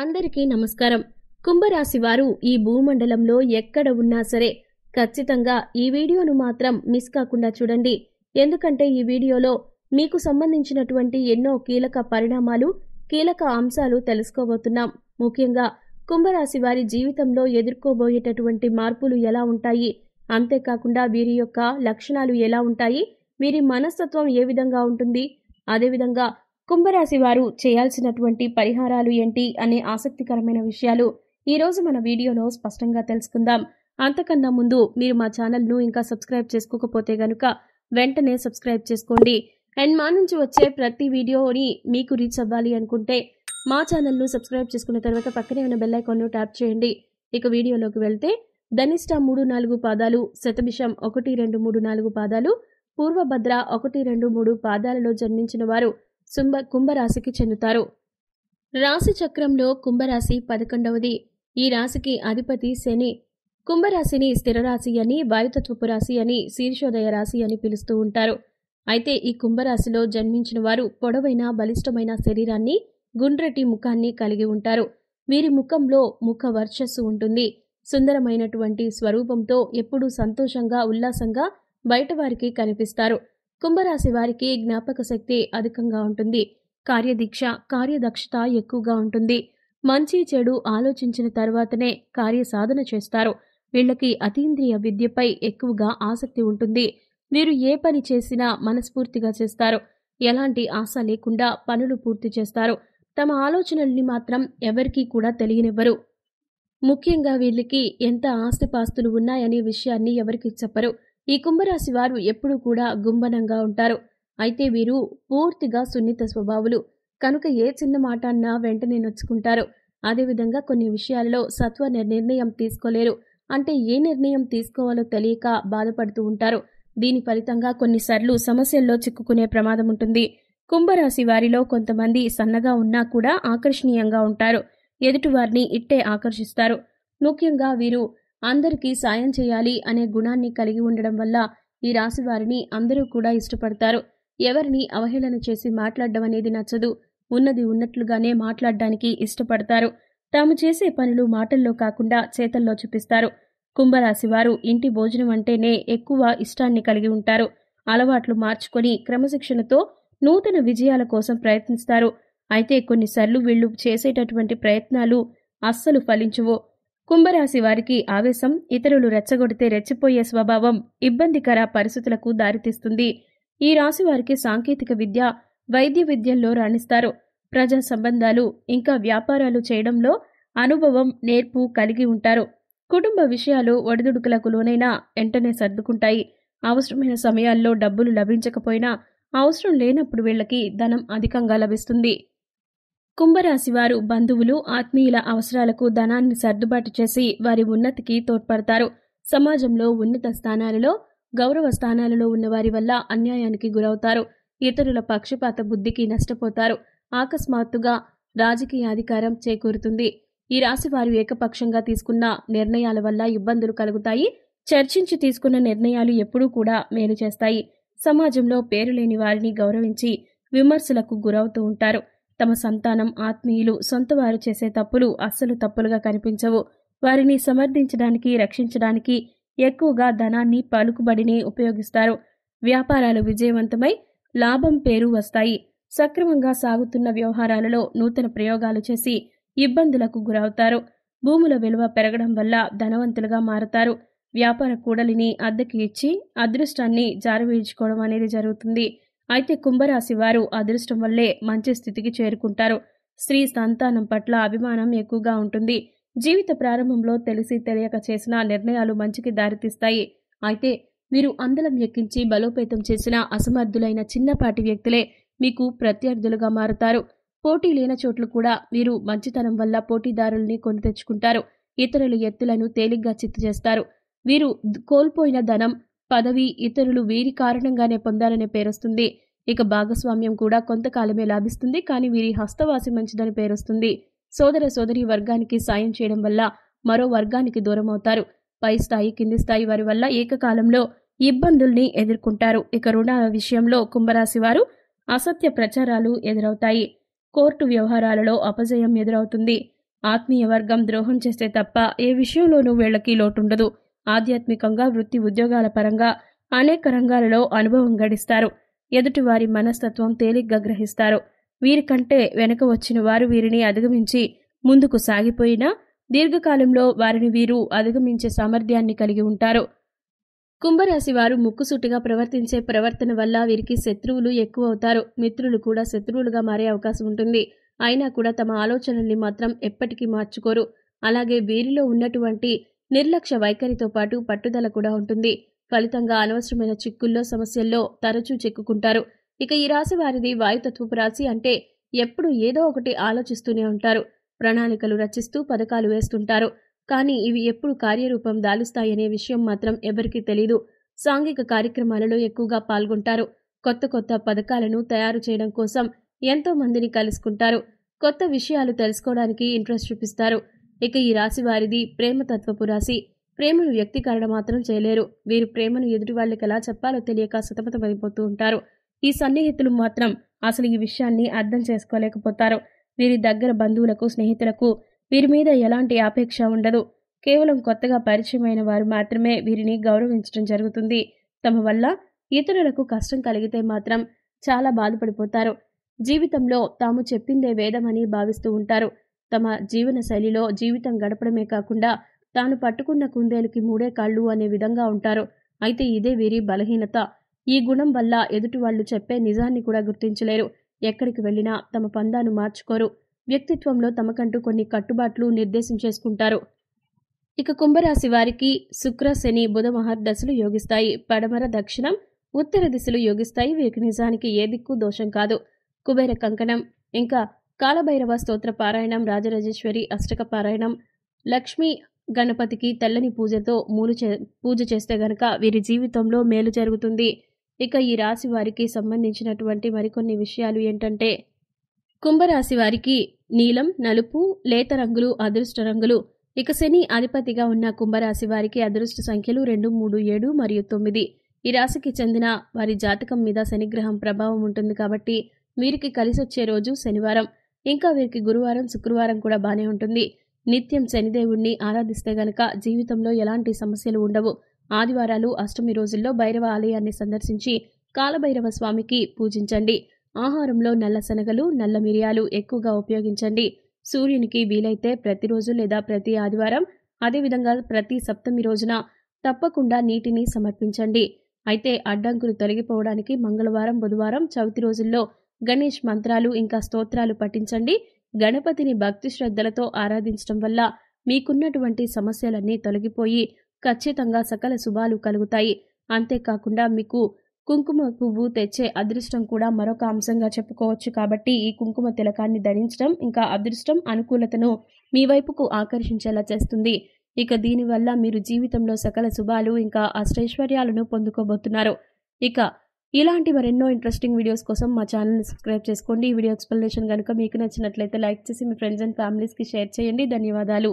అందరికీ నమస్కారం కుంభరాశి వారు ఈ భూమండలంలో ఎక్కడ ఉన్నా సరే ఖచ్చితంగా ఈ వీడియోను మాత్రం మిస్ కాకుండా చూడండి ఎందుకంటే ఈ వీడియోలో మీకు సంబంధించినటువంటి ఎన్నో కీలక పరిణామాలు కీలక అంశాలు తెలుసుకోబోతున్నాం ముఖ్యంగా కుంభరాశి వారి జీవితంలో ఎదుర్కోబోయేటటువంటి మార్పులు ఎలా ఉంటాయి అంతేకాకుండా వీరి యొక్క లక్షణాలు ఎలా ఉంటాయి వీరి మనస్తత్వం ఏ విధంగా ఉంటుంది అదేవిధంగా కుంభరాశి వారు చేయాల్సినటువంటి పరిహారాలు ఏంటి అనే ఆసక్తికరమైన విషయాలు ఈరోజు మన వీడియోలో స్పష్టంగా తెలుసుకుందాం అంతకన్నా ముందు మీరు మా ఛానల్ను ఇంకా సబ్స్క్రైబ్ చేసుకోకపోతే గనుక వెంటనే సబ్స్క్రైబ్ చేసుకోండి అండ్ మా నుంచి వచ్చే ప్రతి వీడియోని మీకు రీచ్ అవ్వాలి అనుకుంటే మా ఛానల్ను సబ్స్క్రైబ్ చేసుకున్న తర్వాత పక్కనే ఉన్న బెల్ ఐకాన్ను ట్యాప్ చేయండి ఇక వీడియోలోకి వెళ్తే ధనిష్ట మూడు నాలుగు పాదాలు శతభిషం ఒకటి రెండు మూడు నాలుగు పాదాలు పూర్వభద్ర ఒకటి రెండు మూడు పాదాలలో జన్మించిన వారు శుంభ కుంభరాశికి చెందుతారు రాశి చక్రంలో కుంభరాశి పదకొండవది ఈ రాశికి అధిపతి శని కుంభరాశిని స్థిరరాశి అని వాయుతత్వపు రాశి అని శీర్షోదయ రాశి అని పిలుస్తూ ఉంటారు అయితే ఈ కుంభరాశిలో జన్మించిన వారు పొడవైన బలిష్టమైన శరీరాన్ని గుండ్రటి ముఖాన్ని కలిగి ఉంటారు వీరి ముఖంలో ముఖ వర్చస్సు ఉంటుంది సుందరమైనటువంటి స్వరూపంతో ఎప్పుడూ సంతోషంగా ఉల్లాసంగా బయటవారికి కనిపిస్తారు కుంభరాశి వారికి జ్ఞాపక శక్తి అధికంగా ఉంటుంది కార్యదీక్ష కార్యదక్షత ఎక్కువగా ఉంటుంది మంచి చెడు ఆలోచించిన తర్వాతనే కార్యసాధన చేస్తారు వీళ్ళకి అతీంద్రియ విద్యపై ఎక్కువగా ఆసక్తి ఉంటుంది వీరు ఏ పని చేసినా మనస్ఫూర్తిగా చేస్తారు ఎలాంటి ఆశ లేకుండా పనులు పూర్తి చేస్తారు తమ ఆలోచనల్ని మాత్రం ఎవరికీ కూడా తెలియనివ్వరు ముఖ్యంగా వీళ్ళకి ఎంత ఆస్తిపాస్తులు ఉన్నాయనే విషయాన్ని ఎవరికి చెప్పరు ఈ కుంభరాశి వారు ఎప్పుడూ కూడా గుంబనంగా ఉంటారు అయితే వీరు పూర్తిగా సున్నిత స్వభావులు కనుక ఏ చిన్న మాట అన్నా వెంటనే నొచ్చుకుంటారు అదేవిధంగా కొన్ని విషయాలలో సత్వ నిర్ణయం తీసుకోలేరు అంటే ఏ నిర్ణయం తీసుకోవాలో తెలియక బాధపడుతూ ఉంటారు దీని ఫలితంగా కొన్నిసార్లు సమస్యల్లో చిక్కుకునే ప్రమాదం ఉంటుంది కుంభరాశి వారిలో కొంతమంది సన్నగా ఉన్నా కూడా ఆకర్షణీయంగా ఉంటారు ఎదుటివారిని ఇట్టే ఆకర్షిస్తారు ముఖ్యంగా వీరు అందరికీ సాయం చేయాలి అనే గుణాన్ని కలిగి ఉండడం వల్ల ఈ రాశి వారిని అందరూ కూడా ఇష్టపడతారు ఎవరిని అవహేళన చేసి మాట్లాడడం అనేది నచ్చదు ఉన్నది ఉన్నట్లుగానే మాట్లాడడానికి ఇష్టపడతారు తాము చేసే పనులు మాటల్లో కాకుండా చేతల్లో చూపిస్తారు కుంభరాశి వారు ఇంటి భోజనం అంటేనే ఎక్కువ ఇష్టాన్ని కలిగి ఉంటారు అలవాట్లు మార్చుకొని క్రమశిక్షణతో నూతన విజయాల కోసం ప్రయత్నిస్తారు అయితే కొన్నిసార్లు వీళ్ళు చేసేటటువంటి ప్రయత్నాలు అస్సలు ఫలించవు కుంభరాశి వారికి ఆవేశం ఇతరులు రెచ్చగొడితే రెచ్చిపోయే స్వభావం ఇబ్బందికర పరిస్థితులకు దారితీస్తుంది ఈ రాశి వారికి సాంకేతిక విద్య వైద్య విద్యల్లో రాణిస్తారు ప్రజా సంబంధాలు ఇంకా వ్యాపారాలు చేయడంలో అనుభవం నేర్పు కలిగి ఉంటారు కుటుంబ విషయాలు ఒడిదుడుకులకు లోనైనా వెంటనే సర్దుకుంటాయి అవసరమైన సమయాల్లో డబ్బులు లభించకపోయినా అవసరం లేనప్పుడు వీళ్ళకి ధనం అధికంగా లభిస్తుంది కుంభరాశివారు బంధువులు ఆత్మీయుల అవసరాలకు ధనాన్ని సర్దుబాటు చేసి వారి ఉన్నతికి తోడ్పడతారు సమాజంలో ఉన్నత స్థానాలలో గౌరవ స్థానాలలో ఉన్నవారి వల్ల అన్యాయానికి గురవుతారు ఇతరుల పక్షపాత బుద్ధికి నష్టపోతారు ఆకస్మాత్తుగా రాజకీయ అధికారం చేకూరుతుంది ఈ రాశి వారు ఏకపక్షంగా తీసుకున్న నిర్ణయాల వల్ల ఇబ్బందులు కలుగుతాయి చర్చించి తీసుకున్న నిర్ణయాలు ఎప్పుడూ కూడా మేలు చేస్తాయి సమాజంలో పేరు లేని వారిని గౌరవించి విమర్శలకు గురవుతూ ఉంటారు తమ సంతానం ఆత్మీయులు సొంత వారు చేసే తప్పులు అస్సలు తప్పులుగా కనిపించవు వారిని సమర్థించడానికి రక్షించడానికి ఎక్కువగా ధనాన్ని పలుకుబడిని ఉపయోగిస్తారు వ్యాపారాలు విజయవంతమై లాభం పేరు వస్తాయి సక్రమంగా సాగుతున్న వ్యవహారాలలో నూతన ప్రయోగాలు చేసి ఇబ్బందులకు గురవుతారు భూముల విలువ పెరగడం వల్ల ధనవంతులుగా మారతారు వ్యాపార కూడలిని అద్దెకి ఇచ్చి అదృష్టాన్ని జారవీర్చుకోవడం అనేది జరుగుతుంది అయితే కుంభరాశి వారు అదృష్టం వల్లే మంచి స్థితికి చేరుకుంటారు స్త్రీ సంతానం పట్ల అభిమానం ఎక్కువగా ఉంటుంది జీవిత ప్రారంభంలో తెలిసి తెలియక చేసిన నిర్ణయాలు మంచికి దారితీస్తాయి అయితే మీరు అందలం ఎక్కించి బలోపేతం చేసిన అసమర్థులైన చిన్నపాటి వ్యక్తులే మీకు ప్రత్యర్థులుగా మారుతారు పోటీ లేని చోట్లు కూడా మీరు మంచితనం వల్ల పోటీదారుల్ని కొని తెచ్చుకుంటారు ఇతరుల ఎత్తులను తేలిగ్గా చిత్తు చేస్తారు వీరు కోల్పోయిన ధనం పదవి ఇతరులు వీరి కారణంగానే పొందాలనే పేరొస్తుంది ఇక భాగస్వామ్యం కూడా కొంతకాలమే లాభిస్తుంది కానీ వీరి హస్తవాసి మంచిదని పేరొస్తుంది సోదర సోదరి వర్గానికి సాయం చేయడం వల్ల మరో వర్గానికి దూరం అవుతారు పై స్థాయి కింది స్థాయి వారి వల్ల ఏకకాలంలో ఇబ్బందుల్ని ఎదుర్కొంటారు ఇక రుణాల విషయంలో కుంభరాశి వారు అసత్య ప్రచారాలు ఎదురవుతాయి కోర్టు వ్యవహారాలలో అపజయం ఎదురవుతుంది ఆత్మీయ వర్గం ద్రోహం చేస్తే తప్ప ఏ విషయంలోనూ వీళ్లకి లోటుండదు ఆధ్యాత్మికంగా వృత్తి ఉద్యోగాల పరంగా అనేక రంగాలలో అనుభవం గడిస్తారు ఎదుటివారి మనస్తత్వం తేలిగ్గా గ్రహిస్తారు వీరికంటే వెనక వచ్చిన వారు వీరిని అధిగమించి ముందుకు సాగిపోయినా దీర్ఘకాలంలో వారిని వీరు అధిగమించే సామర్థ్యాన్ని కలిగి ఉంటారు కుంభరాశి వారు ముక్కుసూటిగా ప్రవర్తించే ప్రవర్తన వల్ల వీరికి శత్రువులు ఎక్కువ అవుతారు మిత్రులు కూడా శత్రువులుగా మారే అవకాశం ఉంటుంది అయినా కూడా తమ ఆలోచనల్ని మాత్రం ఎప్పటికీ మార్చుకోరు అలాగే వీరిలో ఉన్నటువంటి నిర్లక్ష్య వైఖరితో పాటు పట్టుదల కూడా ఉంటుంది ఫలితంగా అనవసరమైన చిక్కుల్లో సమస్యల్లో తరచూ చిక్కుకుంటారు ఇక ఈ రాశి వారిది వాయుతత్వపు రాశి అంటే ఎప్పుడు ఏదో ఒకటి ఆలోచిస్తూనే ఉంటారు ప్రణాళికలు రచిస్తూ పథకాలు వేస్తుంటారు కానీ ఇవి ఎప్పుడు కార్యరూపం దాలుస్తాయనే విషయం మాత్రం ఎవరికీ తెలీదు సాంఘిక కార్యక్రమాలలో ఎక్కువగా పాల్గొంటారు కొత్త కొత్త పథకాలను తయారు చేయడం కోసం ఎంతో మందిని కలుసుకుంటారు కొత్త విషయాలు తెలుసుకోవడానికి ఇంట్రెస్ట్ చూపిస్తారు ఇక ఈ రాశి వారిది ప్రేమతత్వపు రాశి ప్రేమను వ్యక్తీకరణ మాత్రం చేయలేరు వీరు ప్రేమను ఎదుటి వాళ్ళకి ఎలా చెప్పాలో తెలియక సతమతమైపోతూ ఉంటారు ఈ సన్నిహితులు మాత్రం అసలు ఈ విషయాన్ని అర్థం చేసుకోలేకపోతారు వీరి దగ్గర బంధువులకు స్నేహితులకు వీరి మీద ఎలాంటి ఆపేక్ష ఉండదు కేవలం కొత్తగా పరిచయమైన వారు మాత్రమే వీరిని గౌరవించడం జరుగుతుంది తమ వల్ల ఇతరులకు కష్టం కలిగితే మాత్రం చాలా బాధపడిపోతారు జీవితంలో తాము చెప్పిందే వేదమని భావిస్తూ ఉంటారు తమ జీవన శైలిలో జీవితం గడపడమే కాకుండా తాను పట్టుకున్న కుందేలుకి మూడే కాళ్ళు అనే విధంగా ఉంటారు అయితే ఇదే వీరి బలహీనత ఈ గుణం వల్ల ఎదుటి వాళ్లు చెప్పే నిజాన్ని కూడా గుర్తించలేరు ఎక్కడికి వెళ్ళినా తమ పందాను మార్చుకోరు వ్యక్తిత్వంలో తమకంటూ కొన్ని కట్టుబాట్లు నిర్దేశం చేసుకుంటారు ఇక కుంభరాశి వారికి శుక్ర శని బుధ మహర్దశలు యోగిస్తాయి పడమర దక్షిణం ఉత్తర దిశలు యోగిస్తాయి వీరికి నిజానికి ఏ దిక్కు దోషం కాదు కుబేర కంకణం ఇంకా కాలభైరవ స్తోత్ర పారాయణం రాజరాజేశ్వరి అష్టక పారాయణం లక్ష్మీ గణపతికి తెల్లని పూజతో మూలు చే పూజ చేస్తే గనక వీరి జీవితంలో మేలు జరుగుతుంది ఇక ఈ రాశి వారికి సంబంధించినటువంటి మరికొన్ని విషయాలు ఏంటంటే కుంభరాశి వారికి నీలం నలుపు లేత రంగులు అదృష్ట రంగులు ఇక శని అధిపతిగా ఉన్న కుంభరాశి వారికి అదృష్ట సంఖ్యలు రెండు మూడు ఏడు మరియు తొమ్మిది ఈ రాశికి చెందిన వారి జాతకం మీద శనిగ్రహం ప్రభావం ఉంటుంది కాబట్టి వీరికి కలిసొచ్చే రోజు శనివారం ఇంకా వీరికి గురువారం శుక్రవారం కూడా బానే ఉంటుంది నిత్యం శనిదేవుణ్ణి ఆరాధిస్తే గనక జీవితంలో ఎలాంటి సమస్యలు ఉండవు ఆదివారాలు అష్టమి రోజుల్లో భైరవ ఆలయాన్ని సందర్శించి కాలభైరవ స్వామికి పూజించండి ఆహారంలో నల్ల శనగలు నల్ల మిరియాలు ఎక్కువగా ఉపయోగించండి సూర్యునికి వీలైతే ప్రతిరోజు లేదా ప్రతి ఆదివారం అదేవిధంగా ప్రతి సప్తమి రోజున తప్పకుండా నీటిని సమర్పించండి అయితే అడ్డంకులు తొలగిపోవడానికి మంగళవారం బుధవారం చవితి రోజుల్లో గణేష్ మంత్రాలు ఇంకా స్తోత్రాలు పఠించండి గణపతిని భక్తి శ్రద్ధలతో ఆరాధించడం వల్ల మీకున్నటువంటి సమస్యలన్నీ తొలగిపోయి ఖచ్చితంగా సకల శుభాలు కలుగుతాయి అంతేకాకుండా మీకు కుంకుమ పువ్వు తెచ్చే అదృష్టం కూడా మరొక అంశంగా చెప్పుకోవచ్చు కాబట్టి ఈ కుంకుమ తిలకాన్ని ధరించడం ఇంకా అదృష్టం అనుకూలతను మీ వైపుకు ఆకర్షించేలా చేస్తుంది ఇక దీనివల్ల మీరు జీవితంలో సకల శుభాలు ఇంకా అష్టైశ్వర్యాలను పొందుకోబోతున్నారు ఇక ఇలాంటి మరెన్నో ఇంట్రెస్టింగ్ వీడియోస్ కోసం మా ఛానల్ని సబ్స్క్రైబ్ చేసుకోండి ఈ వీడియో ఎక్స్ప్లెనేషన్ కనుక మీకు నచ్చినట్లయితే లైక్ చేసి మీ ఫ్రెండ్స్ అండ్ ఫ్యామిలీస్కి షేర్ చేయండి ధన్యవాదాలు